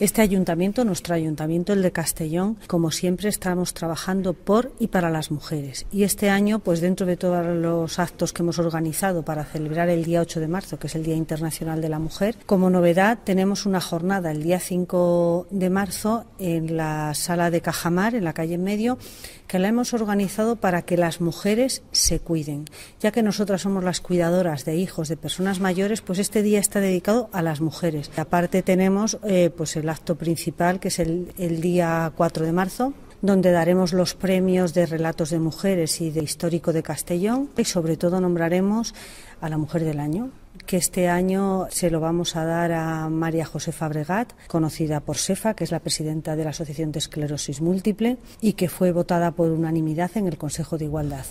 Este ayuntamiento, nuestro ayuntamiento, el de Castellón, como siempre estamos trabajando por y para las mujeres. Y este año, pues dentro de todos los actos que hemos organizado para celebrar el día 8 de marzo, que es el Día Internacional de la Mujer, como novedad tenemos una jornada el día 5 de marzo en la sala de Cajamar, en la calle en medio, que la hemos organizado para que las mujeres se cuiden. Ya que nosotras somos las cuidadoras de hijos, de personas mayores, pues este día está dedicado a las mujeres. Aparte tenemos, eh, pues el acto principal, que es el, día 4 de marzo, donde daremos los premios de relatos de mujeres y de histórico de Castellón y sobre todo nombraremos a la mujer del año que este año se lo vamos a dar a María Josefa Bregat, conocida por SEFA, que es la presidenta de la Asociación de Esclerosis Múltiple y que fue votada por unanimidad en el Consejo de Igualdad.